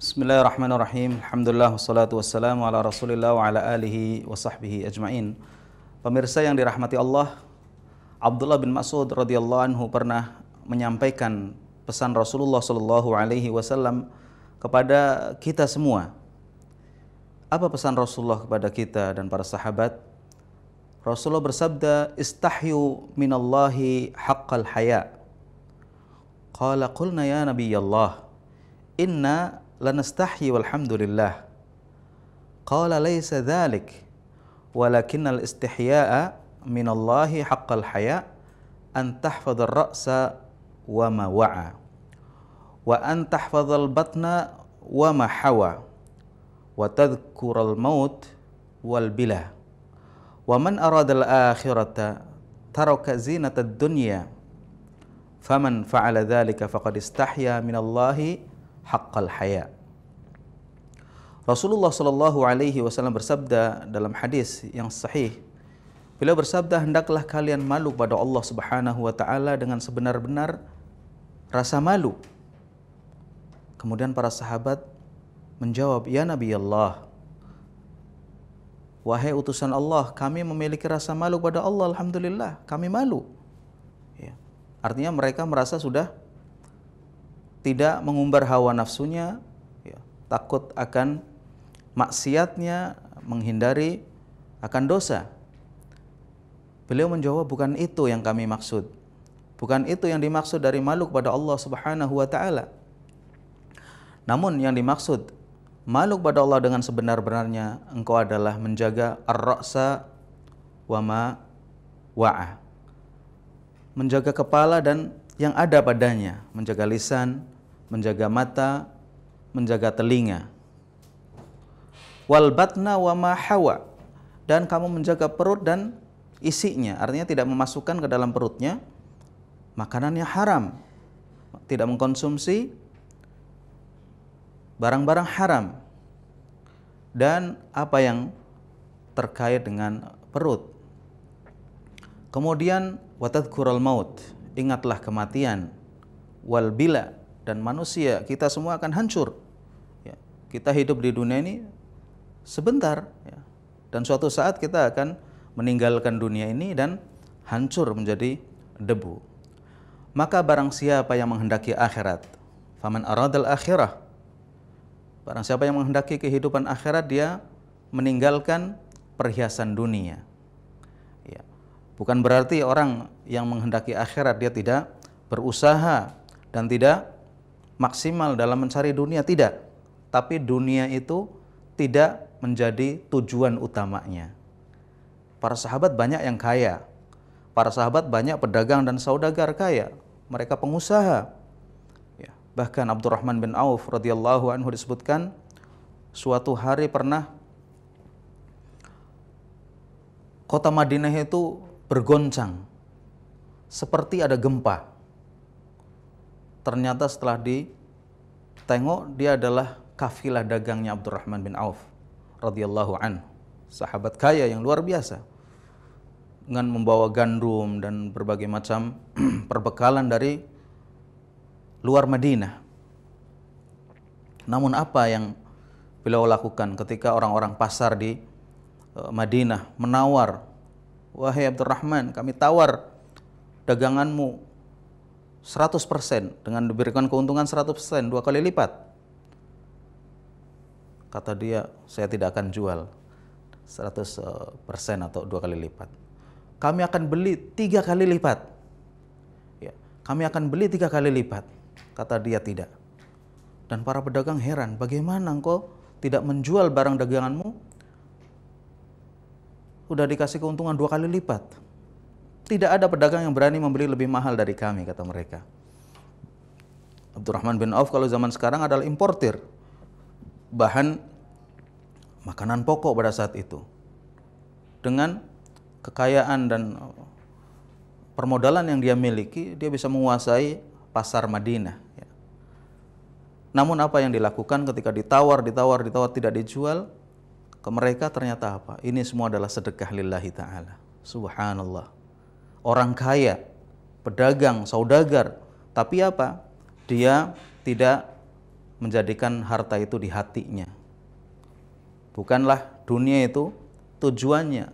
Bismillahirrahmanirrahim. Alhamdulillah wassalatu wassalamu ala Rasulillah wa ala alihi wa sahbihi ajmain. Pemirsa yang dirahmati Allah, Abdullah bin Mas'ud radhiyallahu anhu pernah menyampaikan pesan Rasulullah sallallahu alaihi wasallam kepada kita semua. Apa pesan Rasulullah kepada kita dan para sahabat? Rasulullah bersabda, "Istahyu minallahi haqqal haya." Qala qulna ya Nabi Allah, "Inna لنستحي والحمد لله قال ليس ذلك ولكن الاستحياء من الله حق الحياء أن تحفظ الرأس وما وعى وأن تحفظ البطن وما حوى وتذكر الموت والبلا ومن أراد الآخرة ترك زينة الدنيا فمن فعل ذلك فقد استحيا من الله haqqal haya. Rasulullah Shallallahu Alaihi Wasallam bersabda dalam hadis yang sahih, beliau bersabda hendaklah kalian malu pada Allah Subhanahu Wa Taala dengan sebenar-benar rasa malu. Kemudian para sahabat menjawab, ya Nabi Allah, wahai utusan Allah, kami memiliki rasa malu pada Allah. Alhamdulillah, kami malu. Ya. Artinya mereka merasa sudah tidak mengumbar hawa nafsunya, ya, takut akan maksiatnya, menghindari akan dosa. Beliau menjawab bukan itu yang kami maksud. Bukan itu yang dimaksud dari malu kepada Allah Subhanahu wa taala. Namun yang dimaksud malu kepada Allah dengan sebenar-benarnya engkau adalah menjaga ar wama wa ma wa'a. Menjaga kepala dan yang ada padanya, menjaga lisan, menjaga mata, menjaga telinga. Wal batna wa ma hawa dan kamu menjaga perut dan isinya, artinya tidak memasukkan ke dalam perutnya makanan yang haram, tidak mengkonsumsi barang-barang haram dan apa yang terkait dengan perut. Kemudian kural maut ingatlah kematian wal bila dan manusia kita semua akan hancur ya, kita hidup di dunia ini sebentar ya, dan suatu saat kita akan meninggalkan dunia ini dan hancur menjadi debu maka barang siapa yang menghendaki akhirat faman aradal akhirah barang siapa yang menghendaki kehidupan akhirat dia meninggalkan perhiasan dunia Bukan berarti orang yang menghendaki akhirat dia tidak berusaha dan tidak maksimal dalam mencari dunia, tidak. Tapi dunia itu tidak menjadi tujuan utamanya. Para sahabat banyak yang kaya. Para sahabat banyak pedagang dan saudagar kaya. Mereka pengusaha. Ya, bahkan Abdurrahman bin Auf radhiyallahu anhu disebutkan suatu hari pernah kota Madinah itu bergoncang seperti ada gempa. Ternyata setelah ditengok dia adalah kafilah dagangnya Abdurrahman bin Auf radhiyallahu an, sahabat kaya yang luar biasa dengan membawa gandum dan berbagai macam perbekalan dari luar Madinah. Namun apa yang beliau lakukan ketika orang-orang pasar di eh, Madinah menawar Wahai Abdurrahman, kami tawar daganganmu 100% dengan diberikan keuntungan 100%, dua kali lipat. Kata dia, saya tidak akan jual 100% atau dua kali lipat. Kami akan beli tiga kali lipat. Ya, kami akan beli tiga kali lipat. Kata dia tidak. Dan para pedagang heran, bagaimana engkau tidak menjual barang daganganmu udah dikasih keuntungan dua kali lipat. Tidak ada pedagang yang berani membeli lebih mahal dari kami, kata mereka. Abdurrahman bin Auf kalau zaman sekarang adalah importir bahan makanan pokok pada saat itu. Dengan kekayaan dan permodalan yang dia miliki, dia bisa menguasai pasar Madinah. Ya. Namun apa yang dilakukan ketika ditawar, ditawar, ditawar tidak dijual, ke mereka ternyata apa? Ini semua adalah sedekah lillahi ta'ala. Subhanallah. Orang kaya, pedagang, saudagar. Tapi apa? Dia tidak menjadikan harta itu di hatinya. Bukanlah dunia itu tujuannya.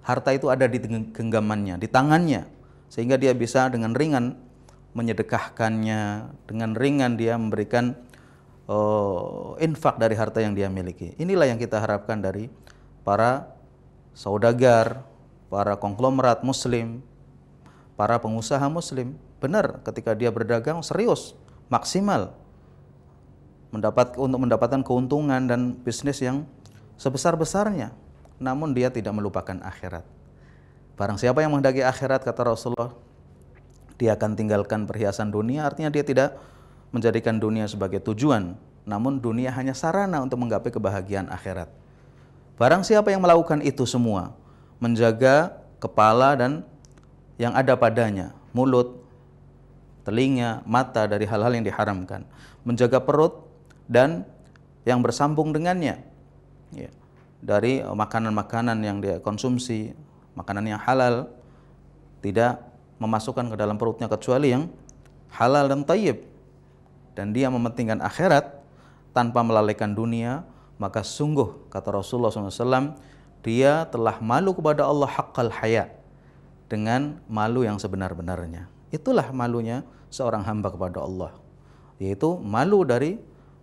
Harta itu ada di genggamannya, di tangannya. Sehingga dia bisa dengan ringan menyedekahkannya, dengan ringan dia memberikan uh, infak dari harta yang dia miliki. Inilah yang kita harapkan dari para saudagar, para konglomerat muslim, para pengusaha muslim. Benar ketika dia berdagang serius, maksimal mendapat untuk mendapatkan keuntungan dan bisnis yang sebesar-besarnya. Namun dia tidak melupakan akhirat. Barang siapa yang menghendaki akhirat kata Rasulullah, dia akan tinggalkan perhiasan dunia, artinya dia tidak menjadikan dunia sebagai tujuan, namun dunia hanya sarana untuk menggapai kebahagiaan akhirat. Barang siapa yang melakukan itu semua, menjaga kepala dan yang ada padanya, mulut, telinga, mata dari hal-hal yang diharamkan, menjaga perut dan yang bersambung dengannya, ya, dari makanan-makanan yang dia konsumsi, makanan yang halal, tidak memasukkan ke dalam perutnya kecuali yang halal dan tayyib dan dia mementingkan akhirat tanpa melalaikan dunia, maka sungguh kata Rasulullah SAW, dia telah malu kepada Allah haqqal haya dengan malu yang sebenar-benarnya. Itulah malunya seorang hamba kepada Allah, yaitu malu dari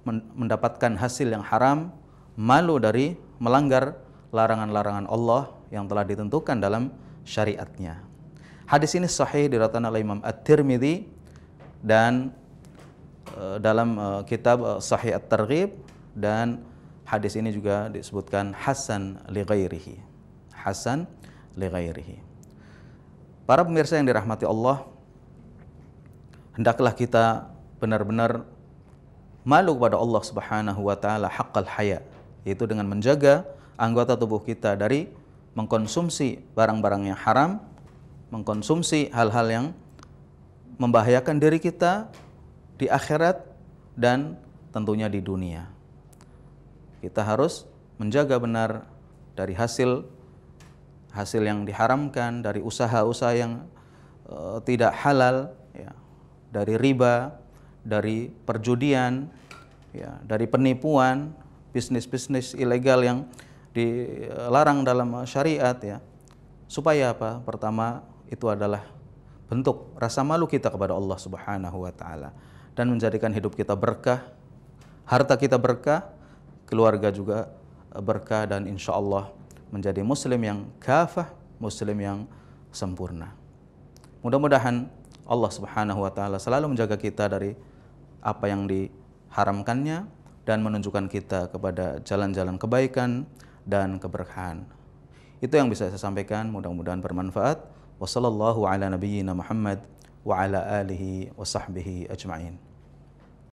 mendapatkan hasil yang haram, malu dari melanggar larangan-larangan Allah yang telah ditentukan dalam syariatnya. Hadis ini sahih diratakan oleh Imam At-Tirmidzi dan Eh, dalam eh, kitab eh, Sahih At-Targhib dan hadis ini juga disebutkan hasan li ghairihi. Hasan li ghairihi. Para pemirsa yang dirahmati Allah, hendaklah kita benar-benar malu kepada Allah Subhanahu wa taala haqqal haya, yaitu dengan menjaga anggota tubuh kita dari mengkonsumsi barang-barang yang haram, mengkonsumsi hal-hal yang membahayakan diri kita di akhirat dan tentunya di dunia. Kita harus menjaga benar dari hasil hasil yang diharamkan, dari usaha-usaha yang uh, tidak halal, ya, dari riba, dari perjudian, ya, dari penipuan, bisnis-bisnis ilegal yang dilarang dalam syariat ya. Supaya apa? Pertama itu adalah bentuk rasa malu kita kepada Allah Subhanahu wa taala dan menjadikan hidup kita berkah, harta kita berkah, keluarga juga eh, berkah dan insya Allah menjadi muslim yang kafah, muslim yang sempurna. Mudah-mudahan Allah Subhanahu wa taala selalu menjaga kita dari apa yang diharamkannya dan menunjukkan kita kepada jalan-jalan kebaikan dan keberkahan. Itu yang bisa saya sampaikan, mudah-mudahan bermanfaat. wassalamualaikum warahmatullahi wabarakatuh wa ala alihi wa sahbihi ajma'in.